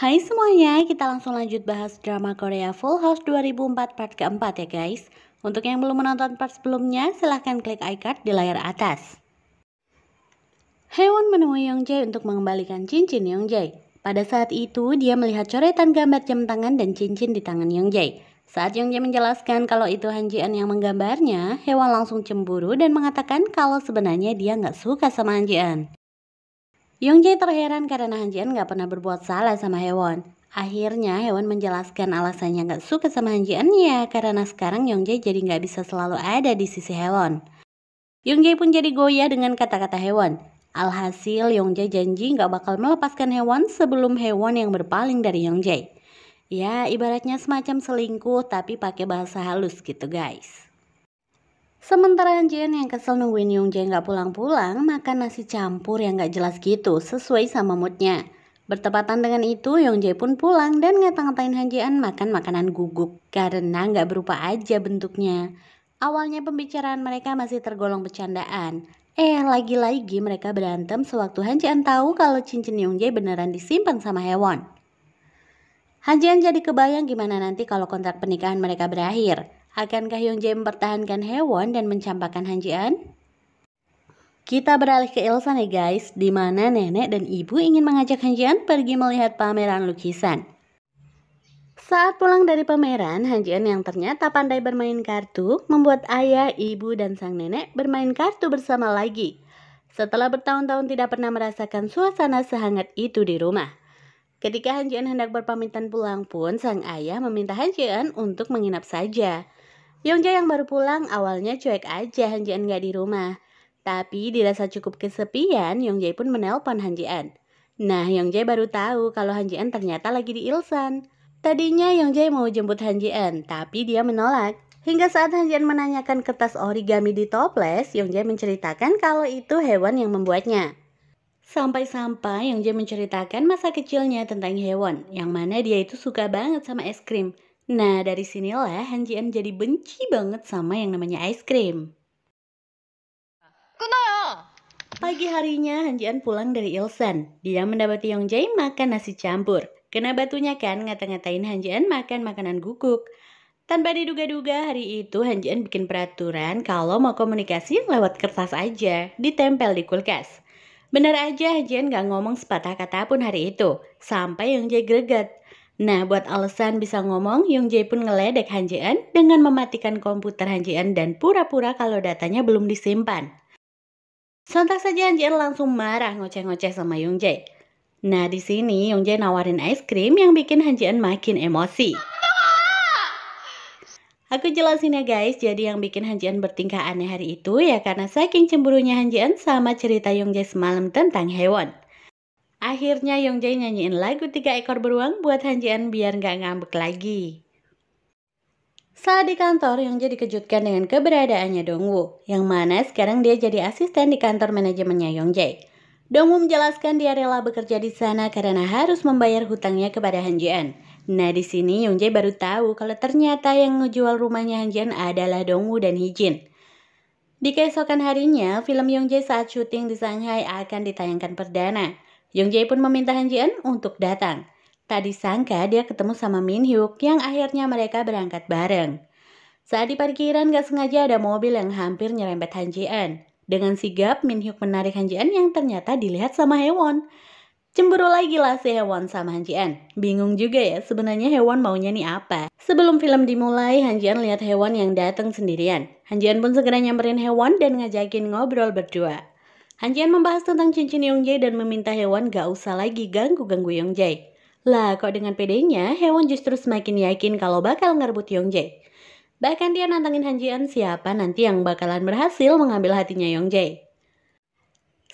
Hai semuanya, kita langsung lanjut bahas drama Korea Full House 2004 part keempat ya guys. Untuk yang belum menonton part sebelumnya, silahkan klik iCard di layar atas. Hewan menemui Jae untuk mengembalikan cincin Jae. Pada saat itu, dia melihat coretan gambar jam tangan dan cincin di tangan Jae. Saat Jae menjelaskan kalau itu Han ji yang menggambarnya, Hewan langsung cemburu dan mengatakan kalau sebenarnya dia nggak suka sama Han ji Yongjae terheran karena Hanjian gak pernah berbuat salah sama hewan. Akhirnya Hewan menjelaskan alasannya gak suka sama Hanjian ya karena sekarang Yongjae jadi gak bisa selalu ada di sisi Yong Yongjae pun jadi goyah dengan kata-kata hewan. Alhasil Yongjae janji gak bakal melepaskan hewan sebelum hewan yang berpaling dari Yongjae. Ya ibaratnya semacam selingkuh tapi pakai bahasa halus gitu guys. Sementara Jen yang kesel nungguin Yung Jae nggak pulang-pulang, makan nasi campur yang nggak jelas gitu, sesuai sama moodnya. Bertepatan dengan itu, Yong Jae pun pulang dan ngata-ngatain Han Jian makan makanan guguk karena nggak berupa aja bentuknya. Awalnya pembicaraan mereka masih tergolong bercandaan. Eh, lagi-lagi mereka berantem sewaktu Han Jian tahu kalau cincin Yong Jae beneran disimpan sama hewan. Han Jian jadi kebayang gimana nanti kalau kontrak pernikahan mereka berakhir. Akankah Jae mempertahankan hewan dan mencampakkan Hanjian? Kita beralih ke Elsa nih guys, di mana nenek dan ibu ingin mengajak Hanjian pergi melihat pameran lukisan. Saat pulang dari pameran, Hanjian yang ternyata pandai bermain kartu membuat ayah, ibu, dan sang nenek bermain kartu bersama lagi. Setelah bertahun-tahun tidak pernah merasakan suasana sehangat itu di rumah. Ketika Hanjian hendak berpamitan pulang pun, sang ayah meminta Hanjian untuk menginap saja. Yongja yang baru pulang awalnya cuek aja Hanjian gak di rumah. Tapi dirasa cukup kesepian, Yongja pun menelpon Hanjian. Nah, Yongja baru tahu kalau Hanjian ternyata lagi di Ilsan. Tadinya Yongjae mau jemput Hanjian, tapi dia menolak. Hingga saat Hanjian menanyakan kertas origami di toples, Yongja menceritakan kalau itu hewan yang membuatnya. Sampai-sampai Yongja menceritakan masa kecilnya tentang hewan, yang mana dia itu suka banget sama es krim. Nah, dari sinilah Hanjian jadi benci banget sama yang namanya ice cream. Pagi harinya, Hanjian pulang dari Ilsan. Dia mendapati Yong Jae makan nasi campur. Kena batunya kan ngata-ngatain Han Ji makan makanan guguk. Tanpa diduga-duga, hari itu Hanjian bikin peraturan kalau mau komunikasi lewat kertas aja, ditempel di kulkas. Benar aja, Hanjian Ji gak ngomong sepatah kata pun hari itu, sampai Yong Jae greget. Nah, buat alasan bisa ngomong, Yong Jae pun ngeledek Han Jae eun dengan mematikan komputer Han Jae eun dan pura-pura kalau datanya belum disimpan. Sontak saja Han Jae eun langsung marah ngoceh-ngoceh sama Yong Jae. Nah, di sini Yong Jae nawarin es krim yang bikin Han Jae eun makin emosi. Aku jelasin ya guys, jadi yang bikin Han Jian bertingkah aneh hari itu ya karena saking cemburunya Han Jian sama cerita Yong Jae semalam tentang hewan. Akhirnya Yong Jae nyanyiin lagu tiga ekor beruang buat Han Jian biar nggak ngambek lagi. Saat di kantor, Yong Jae dikejutkan dengan keberadaannya Dongwoo, yang mana sekarang dia jadi asisten di kantor manajemennya Yong Yongjae. Dongwoo menjelaskan dia rela bekerja di sana karena harus membayar hutangnya kepada Han Jian. Nah di sini Yong Jae baru tahu kalau ternyata yang ngejual rumahnya Han Jian adalah Dongwoo dan Hijin. Di keesokan harinya, film Yong Jae saat syuting di Shanghai akan ditayangkan perdana. Jung Jae pun meminta Han Ji Eun untuk datang. Tak disangka dia ketemu sama Min Hyuk yang akhirnya mereka berangkat bareng. Saat di parkiran gak sengaja ada mobil yang hampir nyerempet Han Ji Eun. Dengan sigap Min Hyuk menarik Han Ji Eun yang ternyata dilihat sama hewan. Cemburu lagi lah si Hewan sama Han Jian. Bingung juga ya sebenarnya Hewan maunya nih apa. Sebelum film dimulai, Han Jian lihat Hewan yang datang sendirian. Han Jian pun segera nyamperin Hewan dan ngajakin ngobrol berdua. Hanjian membahas tentang cincin Yongjae dan meminta hewan gak usah lagi ganggu-ganggu Yongjae. Lah kok dengan pedenya, hewan justru semakin yakin kalau bakal ngerebut Yongjae. Bahkan dia nantangin Hanjian siapa nanti yang bakalan berhasil mengambil hatinya Yongjae.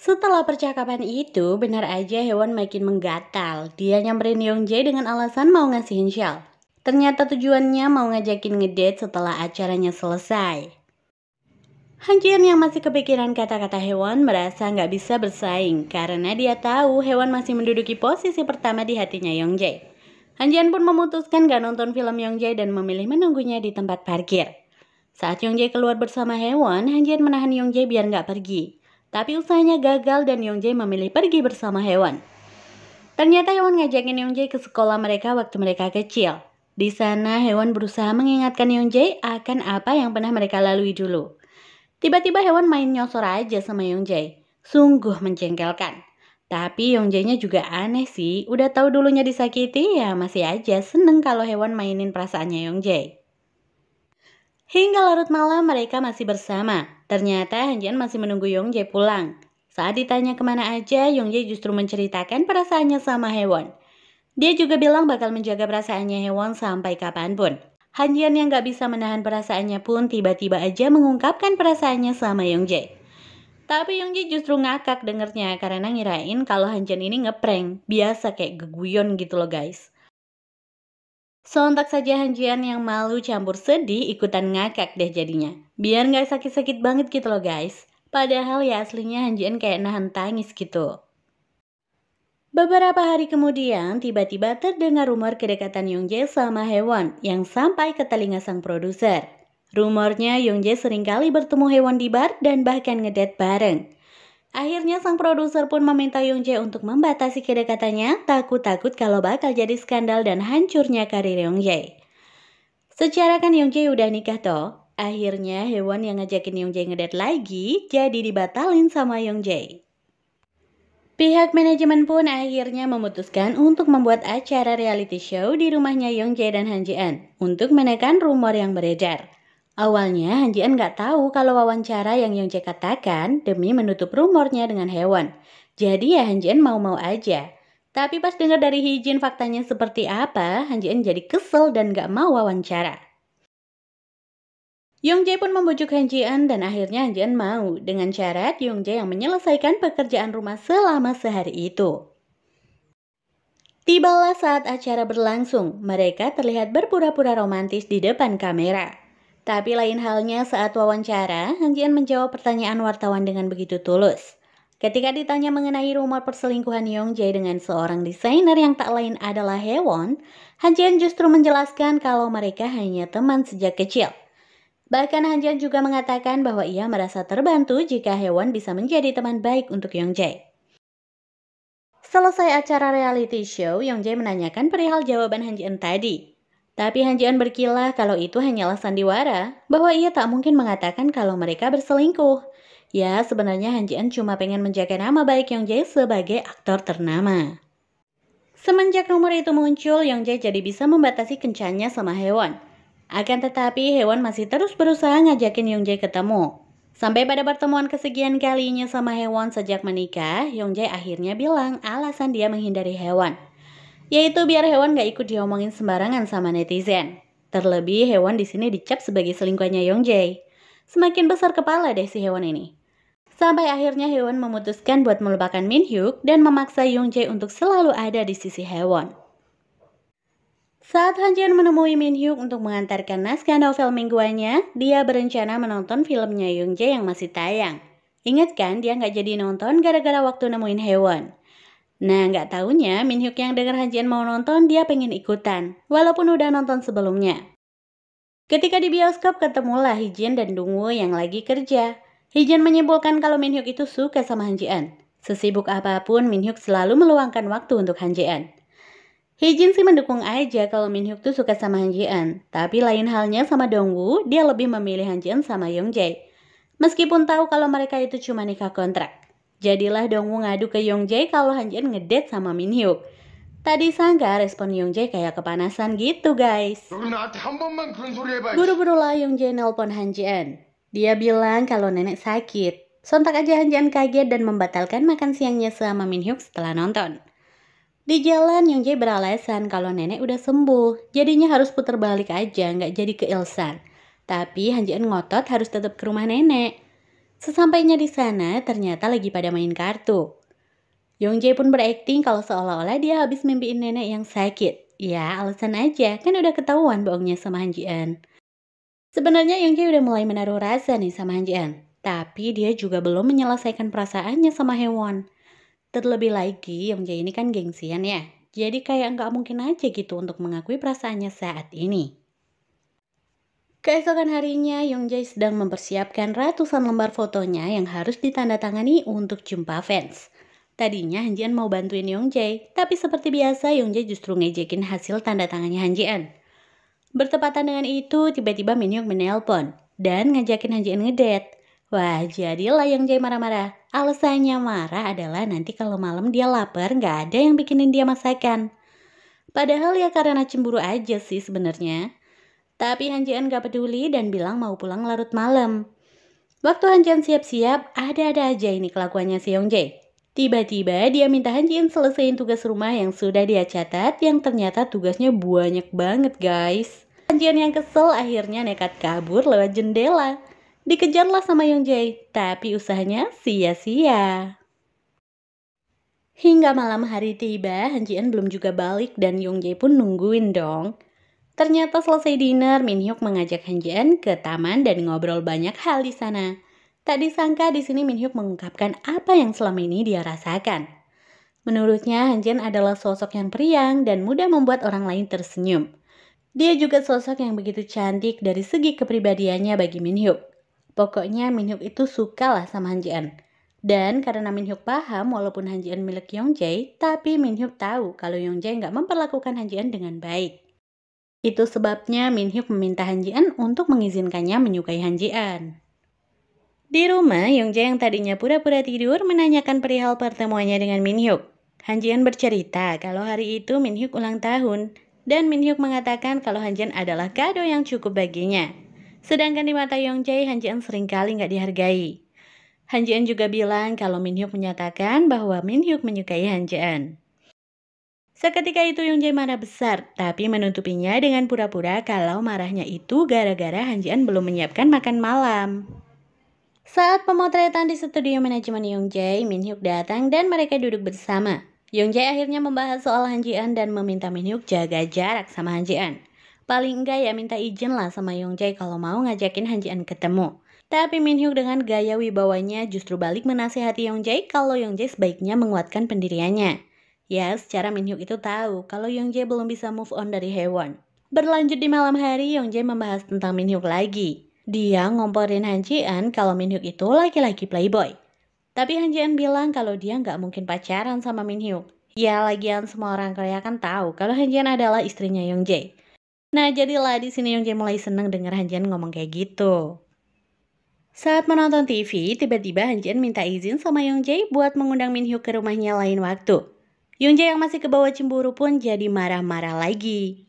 Setelah percakapan itu, benar aja hewan makin menggatal. Dia nyamperin Yongjae dengan alasan mau ngasihin shell. Ternyata tujuannya mau ngajakin ngedate setelah acaranya selesai. Hancien yang masih kepikiran kata-kata hewan merasa nggak bisa bersaing karena dia tahu hewan masih menduduki posisi pertama di hatinya Yong Jae. Hanjian pun memutuskan gak nonton film Yong Jae dan memilih menunggunya di tempat parkir. Saat Yong Jae keluar bersama hewan, Hanjian menahan Yong Jae biar nggak pergi. Tapi usahanya gagal dan Yong Jae memilih pergi bersama hewan. Ternyata hewan ngajakin Yong Jae ke sekolah mereka waktu mereka kecil. Di sana, hewan berusaha mengingatkan Yong Jae akan apa yang pernah mereka lalui dulu. Tiba-tiba hewan main nyosor aja sama Yong Yongjae. Sungguh menjengkelkan. Tapi Yongjae-nya juga aneh sih, udah tahu dulunya disakiti ya masih aja seneng kalau hewan mainin perasaannya Yong Yongjae. Hingga larut malam mereka masih bersama. Ternyata Hanjian masih menunggu Yong Yongjae pulang. Saat ditanya kemana aja, Yong Yongjae justru menceritakan perasaannya sama hewan. Dia juga bilang bakal menjaga perasaannya hewan sampai kapanpun. Han yang gak bisa menahan perasaannya pun tiba-tiba aja mengungkapkan perasaannya sama Yong Jae. Tapi Yong Jae justru ngakak dengernya karena ngirain kalau Han Jian ini ngeprank, biasa kayak geguyon gitu loh guys. Sontak saja Han Jian yang malu campur sedih ikutan ngakak deh jadinya. Biar gak sakit-sakit banget gitu loh guys. Padahal ya aslinya Han Jian kayak nahan tangis gitu. Beberapa hari kemudian, tiba-tiba terdengar rumor kedekatan Yong Jae sama hewan yang sampai ke telinga sang produser. Rumornya Yong Jae seringkali bertemu hewan di bar dan bahkan ngedet bareng. Akhirnya sang produser pun meminta Yong Jae untuk membatasi kedekatannya, takut-takut kalau bakal jadi skandal dan hancurnya karir Jae. Secara kan Yong Jae udah nikah toh, akhirnya hewan yang ngajakin Yong Jae ngedet lagi jadi dibatalin sama Jae. Pihak manajemen pun akhirnya memutuskan untuk membuat acara reality show di rumahnya Yong Yongjae dan Han Ji Eun untuk menekan rumor yang beredar. Awalnya Han Ji Eun gak tahu kalau wawancara yang Yong Yongjae katakan demi menutup rumornya dengan hewan. Jadi ya Han Ji Eun mau-mau aja. Tapi pas dengar dari Hijin faktanya seperti apa, Han Ji Eun jadi kesel dan gak mau wawancara. Yong Jae pun membujuk Han Jian dan akhirnya Han Jian mau dengan syarat Jae yang menyelesaikan pekerjaan rumah selama sehari itu. Tibalah saat acara berlangsung, mereka terlihat berpura-pura romantis di depan kamera. Tapi lain halnya saat wawancara, Han Jian menjawab pertanyaan wartawan dengan begitu tulus. Ketika ditanya mengenai rumor perselingkuhan Yong Jae dengan seorang desainer yang tak lain adalah Hewon, Han Jian justru menjelaskan kalau mereka hanya teman sejak kecil. Bahkan Han Jian juga mengatakan bahwa ia merasa terbantu jika hewan bisa menjadi teman baik untuk Yong Jae. Selesai acara reality show, Yong Jae menanyakan perihal jawaban Han Hanjian tadi. Tapi Han Hanjian berkilah kalau itu hanyalah sandiwara, bahwa ia tak mungkin mengatakan kalau mereka berselingkuh. Ya, sebenarnya Han Hanjian cuma pengen menjaga nama baik Yong Jae sebagai aktor ternama. Semenjak rumor itu muncul, Yong Jae jadi bisa membatasi kencannya sama hewan. Akan tetapi, hewan masih terus berusaha ngajakin Yongjae ketemu. Sampai pada pertemuan kesekian kalinya sama hewan sejak menikah, Yongjae akhirnya bilang alasan dia menghindari hewan. Yaitu biar hewan gak ikut diomongin sembarangan sama netizen. Terlebih hewan di sini dicap sebagai selingkuhannya Yongjae. Semakin besar kepala deh si hewan ini. Sampai akhirnya Hewan memutuskan buat melupakan Min Hyuk dan memaksa Yongjae untuk selalu ada di sisi Hewan. Saat Han Jian menemui Min Hyuk untuk mengantarkan naskah novel mingguannya, dia berencana menonton filmnya Yoon Jae yang masih tayang. Ingat kan dia nggak jadi nonton gara-gara waktu nemuin hewan. Nah nggak taunya Min Hyuk yang dengar Han Jian mau nonton dia pengen ikutan, walaupun udah nonton sebelumnya. Ketika di bioskop ketemulah Jin dan Dung Woo yang lagi kerja. Jin menyimpulkan kalau Min Hyuk itu suka sama Han Jian. Sesibuk apapun, Min Hyuk selalu meluangkan waktu untuk Han Jian. Hijin sih mendukung aja kalau Min Hyuk tuh suka sama Han Ji tapi lain halnya sama Dong Woo, dia lebih memilih Han Ji sama Yong Jae. Meskipun tahu kalau mereka itu cuma nikah kontrak. Jadilah Dong Woo ngadu ke Yong Jae kalau Han Ji ngedate sama Min Hyuk. Tadi sangka respon Yong Jae kayak kepanasan gitu guys. Buru-buru lah Yong Jae nelpon Han Ji Dia bilang kalau nenek sakit. Sontak aja Han Ji kaget dan membatalkan makan siangnya sama Min Hyuk setelah nonton. Di jalan Yong Jae beralasan kalau nenek udah sembuh, jadinya harus putar balik aja, nggak jadi ke Ilsan. Tapi Han Jian ngotot harus tetap ke rumah nenek. Sesampainya di sana, ternyata lagi pada main kartu. Yong Jae pun berakting kalau seolah-olah dia habis mimpiin nenek yang sakit. Ya, alasan aja, kan udah ketahuan bohongnya sama Han Jian. Sebenarnya Yong Jae udah mulai menaruh rasa nih sama Han Jian. tapi dia juga belum menyelesaikan perasaannya sama Won. Terlebih lagi, Yong Yongja ini kan gengsian ya. Jadi kayak nggak mungkin aja gitu untuk mengakui perasaannya saat ini. Keesokan harinya, Yong Yongjae sedang mempersiapkan ratusan lembar fotonya yang harus ditandatangani untuk jumpa fans. Tadinya Hanjian mau bantuin Yong Yongjae, tapi seperti biasa Yong Yongjae justru ngejekin hasil tanda tangannya Hanjian. Bertepatan dengan itu, tiba-tiba Minyuk menelpon dan ngajakin Hanjian ngedate. Wah, jadilah Yong Yongjae marah-marah. Alasannya marah adalah nanti kalau malam dia lapar nggak ada yang bikinin dia masakan. Padahal ya karena cemburu aja sih sebenarnya. Tapi Hanjian gak peduli dan bilang mau pulang larut malam. Waktu Hanjian siap-siap, ada-ada aja ini kelakuannya si Yongje. Tiba-tiba dia minta Hanjian selesaiin tugas rumah yang sudah dia catat yang ternyata tugasnya banyak banget guys. Hanjian yang kesel akhirnya nekat kabur lewat jendela. Dikejarlah sama Yong Jae, tapi usahanya sia-sia. Hingga malam hari tiba, Han Ji Eun belum juga balik dan Yong Jae pun nungguin dong. Ternyata selesai dinner, Min Hyuk mengajak Han Ji Eun ke taman dan ngobrol banyak hal di sana. Tak disangka di sini Min Hyuk mengungkapkan apa yang selama ini dia rasakan. Menurutnya Han Ji Eun adalah sosok yang periang dan mudah membuat orang lain tersenyum. Dia juga sosok yang begitu cantik dari segi kepribadiannya bagi Min Hyuk. Pokoknya Minhyuk itu suka lah sama Han Jian. Dan karena Minhyuk paham walaupun Han Jian milik Yong Jae, tapi Minhyuk tahu kalau Yong Jae nggak memperlakukan Han Jian dengan baik. Itu sebabnya Minhyuk meminta Han Jian untuk mengizinkannya menyukai Han Jian. Di rumah, Yong Jae yang tadinya pura-pura tidur menanyakan perihal pertemuannya dengan Minhyuk. Han Jian bercerita kalau hari itu Minhyuk ulang tahun, dan Minhyuk mengatakan kalau Han Jian adalah kado yang cukup baginya. Sedangkan di mata Yong Jae Han Ji Eun seringkali nggak dihargai. Han Ji Eun juga bilang kalau Min Hyuk menyatakan bahwa Min Hyuk menyukai Han Ji Eun. Seketika itu Yong Jae marah besar, tapi menutupinya dengan pura-pura kalau marahnya itu gara-gara Han Ji Eun belum menyiapkan makan malam. Saat pemotretan di studio manajemen Yong Jae, Min Hyuk datang dan mereka duduk bersama. Yong Jae akhirnya membahas soal Han Ji Eun dan meminta Min Hyuk jaga jarak sama Han Ji Eun. Paling enggak ya minta izin lah sama Yong Yongjae kalau mau ngajakin Han Jian ketemu. Tapi Min Hyuk dengan gaya wibawanya justru balik menasehati Yong Yongjae kalau Yong Yongjae sebaiknya menguatkan pendiriannya. Ya, secara Min Hyuk itu tahu kalau Yong Yongjae belum bisa move on dari hewan. Berlanjut di malam hari, Yong Yongjae membahas tentang Min Hyuk lagi. Dia ngomporin Han An kalau Min Hyuk itu laki-laki playboy. Tapi Han An bilang kalau dia nggak mungkin pacaran sama Min Hyuk. Ya lagian semua orang Korea kan tahu kalau Han Jian adalah istrinya Yong Yongjae. Nah, jadilah di sini Yongjae mulai seneng Han Hanjian ngomong kayak gitu. Saat menonton TV, tiba-tiba Han Hanjian minta izin sama Yongjae buat mengundang Min Hyuk ke rumahnya lain waktu. Yongjae yang masih kebawa cemburu pun jadi marah-marah lagi.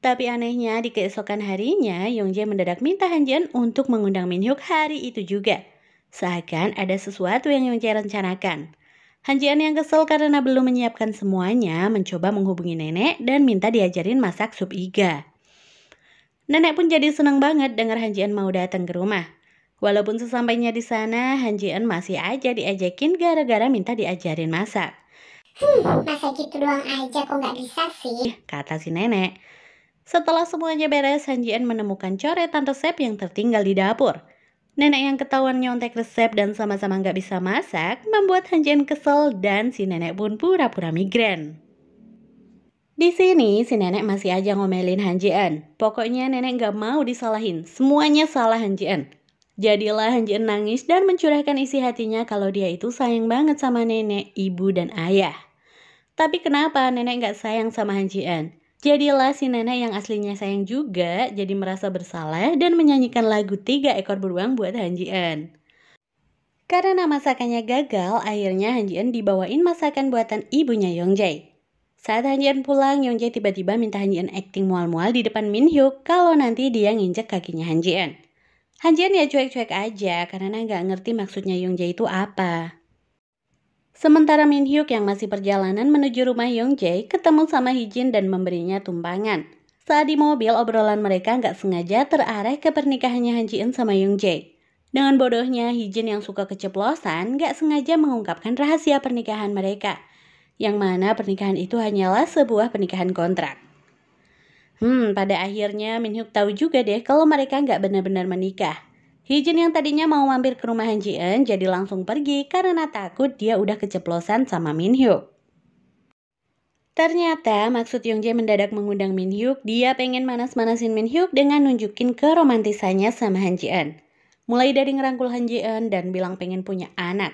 Tapi anehnya di keesokan harinya, Yongjae mendadak minta Han Hanjian untuk mengundang Min Hyuk hari itu juga. Seakan ada sesuatu yang Yongjae rencanakan. Han Hanjian yang kesel karena belum menyiapkan semuanya mencoba menghubungi nenek dan minta diajarin masak sup iga. Nenek pun jadi senang banget dengar Hanjian mau datang ke rumah. Walaupun sesampainya di sana, Hanjian masih aja diajakin gara-gara minta diajarin masak. Hmm, masa gitu doang aja kok nggak bisa sih? Kata si nenek. Setelah semuanya beres, Hanjian menemukan coretan resep yang tertinggal di dapur. Nenek yang ketahuan nyontek resep dan sama-sama nggak bisa masak membuat Hanjian kesel dan si nenek pun pura-pura migren. Di sini, si nenek masih aja ngomelin Han Pokoknya nenek gak mau disalahin, semuanya salah Han Jadilah Han nangis dan mencurahkan isi hatinya kalau dia itu sayang banget sama nenek, ibu, dan ayah. Tapi kenapa nenek gak sayang sama Han Jadilah si nenek yang aslinya sayang juga, jadi merasa bersalah dan menyanyikan lagu tiga ekor beruang buat Han Karena masakannya gagal, akhirnya Han dibawain masakan buatan ibunya Yongjae. Saat Hanjian pulang, Yongjae tiba-tiba minta Hanjian acting mual-mual di depan Min Hyuk kalau nanti dia nginjek kakinya Hanjian. Hanjian ya cuek-cuek aja karena nggak ngerti maksudnya Yongjae itu apa. Sementara Min Hyuk yang masih perjalanan menuju rumah Yongjae ketemu sama Hijin dan memberinya tumpangan. Saat di mobil, obrolan mereka nggak sengaja terarah ke pernikahannya Hanjian sama Yongjae. Dengan bodohnya, Hijin yang suka keceplosan nggak sengaja mengungkapkan rahasia pernikahan mereka – yang mana pernikahan itu hanyalah sebuah pernikahan kontrak. Hmm, pada akhirnya Min Hyuk tahu juga deh kalau mereka nggak benar-benar menikah. Hijin yang tadinya mau mampir ke rumah Han Ji Eun jadi langsung pergi karena takut dia udah keceplosan sama Min Hyuk. Ternyata maksud Yongjae mendadak mengundang Min Hyuk, dia pengen manas-manasin Min Hyuk dengan nunjukin keromantisannya sama Han Ji Eun. Mulai dari ngerangkul Han Ji Eun dan bilang pengen punya anak.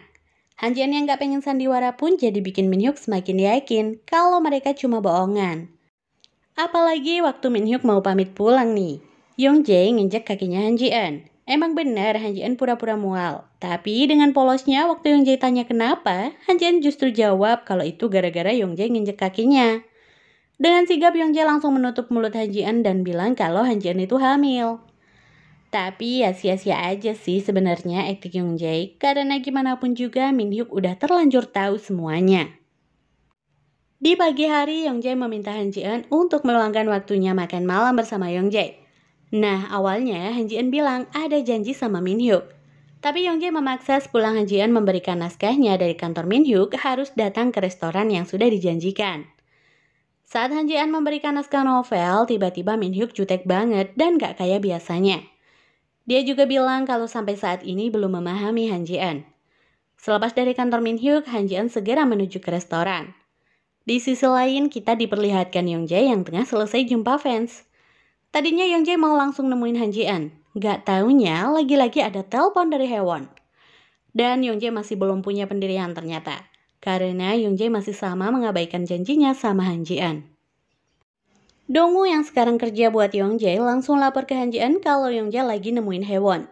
Hanjian yang gak pengen sandiwara pun jadi bikin Minhyuk semakin yakin kalau mereka cuma bohongan. Apalagi waktu Minhyuk mau pamit pulang nih. Yong Jae nginjek kakinya Hanjian. Emang benar Hanjian pura-pura mual. Tapi dengan polosnya waktu Yong Jae tanya kenapa, Hanjian justru jawab kalau itu gara-gara Yong Jae nginjek kakinya. Dengan sigap Yong Jae langsung menutup mulut Hanjian dan bilang kalau Hanjian itu hamil. Tapi ya sia-sia aja sih sebenarnya etik Yong Jae karena gimana pun juga Min Hyuk udah terlanjur tahu semuanya. Di pagi hari, Yong Jae meminta Han Ji Eun untuk meluangkan waktunya makan malam bersama Yong Jae. Nah, awalnya Han Ji Eun bilang ada janji sama Min Hyuk. Tapi Yong Jae memaksa sepulang Han Ji Eun memberikan naskahnya dari kantor Min Hyuk harus datang ke restoran yang sudah dijanjikan. Saat Han Ji Eun memberikan naskah novel, tiba-tiba Min Hyuk jutek banget dan gak kayak biasanya. Dia juga bilang kalau sampai saat ini belum memahami Han Ji Eun. Selepas dari kantor Min Hyuk, Han Ji Eun segera menuju ke restoran. Di sisi lain, kita diperlihatkan Yong Jae yang tengah selesai jumpa fans. Tadinya Yong Jae mau langsung nemuin Han Ji Eun. Gak taunya lagi-lagi ada telepon dari Hewon. Dan Yong Jae masih belum punya pendirian ternyata. Karena Yong Jae masih sama mengabaikan janjinya sama Han Ji Eun. Dongu yang sekarang kerja buat Yong Jae langsung lapor ke Han Hanjian kalau Yong Jae lagi nemuin hewan.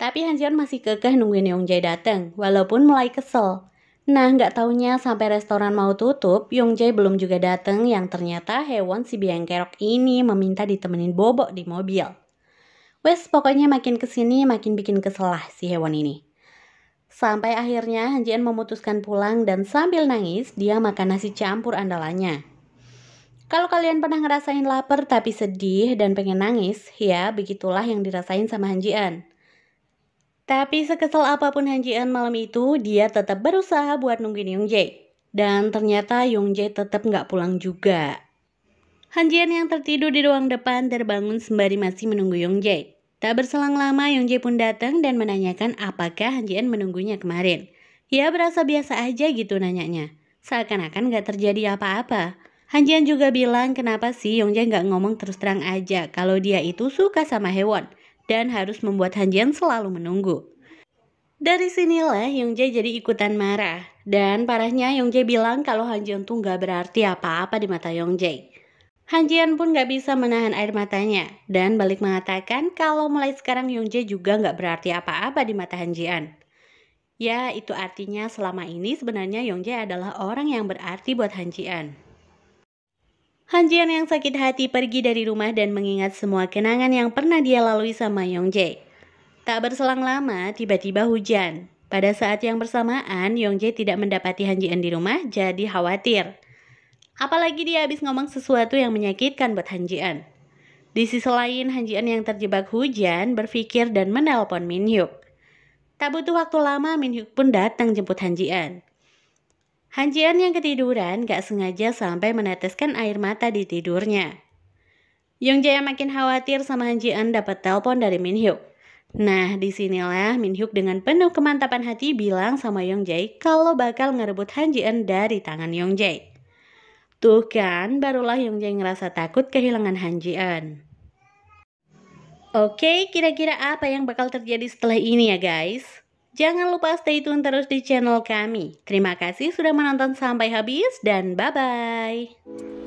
Tapi Han Hanjian masih kekeh nungguin Jae datang, walaupun mulai kesel. Nah, nggak taunya sampai restoran mau tutup, Jae belum juga datang yang ternyata hewan si biang kerok ini meminta ditemenin Bobok di mobil. Wes, pokoknya makin kesini makin bikin keselah si hewan ini. Sampai akhirnya Han Hanjian memutuskan pulang dan sambil nangis, dia makan nasi campur andalannya. Kalau kalian pernah ngerasain lapar tapi sedih dan pengen nangis, ya begitulah yang dirasain sama Hanjian. Tapi sekesel apapun Hanjian malam itu, dia tetap berusaha buat nungguin Yongjae. Dan ternyata Yongjae tetap nggak pulang juga. Hanjian yang tertidur di ruang depan terbangun sembari masih menunggu Yongjae. Tak berselang lama, Yongjae pun datang dan menanyakan apakah Hanjian menunggunya kemarin. Ya berasa biasa aja gitu nanyanya, seakan-akan gak terjadi apa-apa. Hanjian juga bilang kenapa sih Jian nggak ngomong terus terang aja kalau dia itu suka sama hewan dan harus membuat Hanjian selalu menunggu. Dari sinilah Jae jadi ikutan marah dan parahnya Jae bilang kalau Hanjian tuh nggak berarti apa-apa di mata Han Hanjian pun gak bisa menahan air matanya dan balik mengatakan kalau mulai sekarang Jae juga gak berarti apa-apa di mata Hanjian. Ya, itu artinya selama ini sebenarnya Jae adalah orang yang berarti buat Hanjian. Jian yang sakit hati pergi dari rumah dan mengingat semua kenangan yang pernah dia lalui sama Yong Jae. Tak berselang lama, tiba-tiba hujan. Pada saat yang bersamaan, Yong Jae tidak mendapati Jian di rumah, jadi khawatir. Apalagi dia habis ngomong sesuatu yang menyakitkan buat Jian. Di sisi lain, Jian yang terjebak hujan berpikir dan menelpon Min Hyuk. Tak butuh waktu lama, Min Hyuk pun datang jemput Jian. Hanjian yang ketiduran gak sengaja sampai meneteskan air mata di tidurnya. Yongjaya makin khawatir sama Hanjian dapat telepon dari Min Hyuk. Nah, disinilah Min Hyuk dengan penuh kemantapan hati bilang sama Yongjae kalau bakal ngerebut Hanjian dari tangan Yongjae. Tuh kan, barulah Yongjae ngerasa takut kehilangan Hanjian. Oke, kira-kira apa yang bakal terjadi setelah ini ya guys? Jangan lupa stay tune terus di channel kami. Terima kasih sudah menonton sampai habis dan bye-bye.